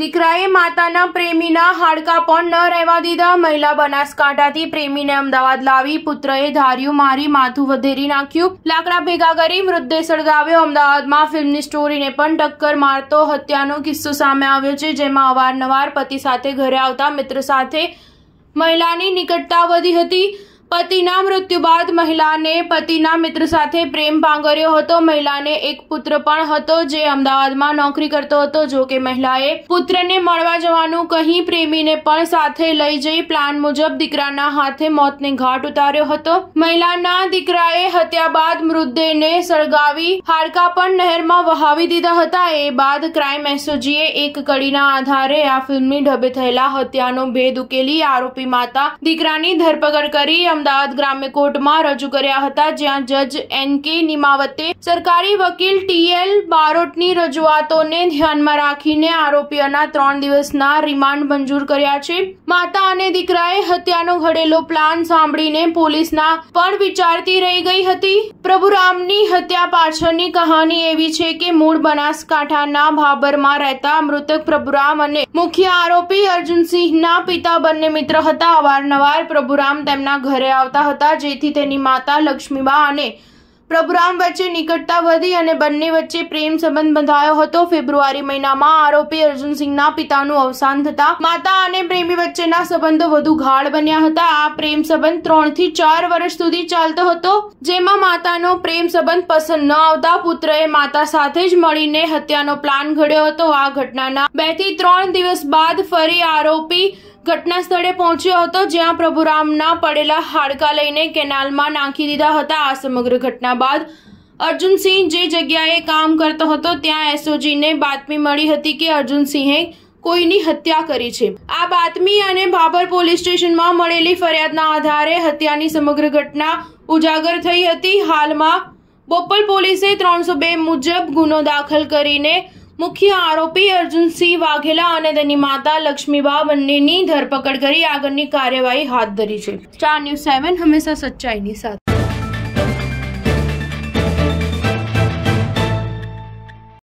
દીકરાએ માતાના પ્રેમીના હાડકા પણ ન રહેવા દીધા મહિલા બનાસકાંઠાથી પ્રેમીને અમદાવાદ લાવી પુત્રએ ધાર્યું મારી માથું વધેરી નાખ્યું લાકડા ભેગા કરી મૃતદેહ સળગાવ્યો અમદાવાદમાં ફિલ્મની સ્ટોરીને પણ ટક્કર મારતો હત્યાનો કિસ્સો સામે આવ્યો છે જેમાં અવારનવાર પતિ સાથે ઘરે આવતા મિત્ર સાથે મહિલાની નિકટતા વધી હતી પતિના મૃત્યુ બાદ મહિલાને પતિના મિત્ર સાથે પ્રેમ પાંગર્યો હતો મહિલાને એક પુત્ર પણ હતો જે અમદાવાદમાં નોકરી કરતો હતો જો કે મહિલાએ પુત્રને મળવા જવાનું કહી પ્રેમીને પણ સાથે લઈ જઈ પ્લાન મુજબ દીકરાના હાથે મોતને ઘાટ ઉતાર્યો હતો મહિલાના દીકરાએ હત્યા બાદ મૃતદેહને સળગાવી હાડકાપણ નહેરમાં વહાવી દીધા હતા એ બાદ ક્રાઇમ એસઓજીએ એક કડીના આધારે આ ફિલ્મની ઢબે થયેલા હત્યાનો ભેદ ઉકેલી આરોપી માતા દીકરાની ધરપકડ કરી અમદાવાદ ગ્રામ્ય કોર્ટમાં રજૂ કર્યા હતા જ્યાં જજ એન કે નિમાવતે સરકારી વકીલ ટીએલ બારોટની રજૂઆતોને ધ્યાનમાં રાખીને આરોપીઓના ત્રણ દિવસના રિમાન્ડ મંજૂર કર્યા છે માતા અને દીકરાએ હત્યાનો ઘડેલો પ્લાન સાંભળીને પોલીસના પણ વિચારતી રહી ગઈ કરી હતી પ્રભુરામની હત્યા પાછળની કહાની એવી છે કે મૂળ બનાસકાંઠાના ભાબરમાં રહેતા મૃતક પ્રભુરામ અને મુખ્ય આરોપી ના પિતા બંને મિત્ર હતા અવારનવાર પ્રભુરામ તેમના ઘરે આવતા હતા જેથી તેની માતા લક્ષ્મીબા અને પ્રભુરામ વચ્ચે નિકટતા વધી અને બંને વચ્ચે પ્રેમ સંબંધ બંધાયો હતો ફેબ્રુઆરી મહિનામાં આરોપી અર્જુનસિંહના પિતાનું અવસાન થતા માતા અને પ્રેમી વચ્ચેના સંબંધો વધુ ગાઢ બન્યા હતા આ પ્રેમ સંબંધ ત્રણ થી ચાર વર્ષ સુધી ચાલતો હતો જેમાં માતાનો પ્રેમ સંબંધ પસંદ ન આવતા પુત્રએ માતા સાથે જ મળીને હત્યાનો પ્લાન ઘડ્યો હતો આ ઘટનાના બે થી ત્રણ દિવસ બાદ ફરી આરોપી ઘટના સ્થળે પહોંચ્યો હતો જ્યાં પ્રભુરામના પડેલા હાડકા લઈને કેનાલમાં નાખી દીધા હતા આ સમગ્ર ઘટના બાદ અર્જુનસિંહ જે જગ્યાએ કામ કરતો હતો ત્યાં એસઓજીને બાતમી મળી હતી કે અર્જુનસિંહે કોઈની હત્યા કરી છે આ બાતમી અને બાબર પોલીસ સ્ટેશનમાં મળેલી ફરિયાદના આધારે હત્યાની સમગ્ર ઘટના ઉજાગર થઈ હતી હાલમાં બોપલ પોલીસે ત્રણસો બે મુજબ ગુનો દાખલ કરીને મુખ્ય આરોપી અર્જુનસિંહ વાઘેલા અને તેની માતા લક્ષ્મીબા બંનેની ધરપકડ કરી આગળની કાર્યવાહી હાથ ધરી છે ચાર ન્યૂઝ સેવન હંમેશા સચ્ચાઈની સાથે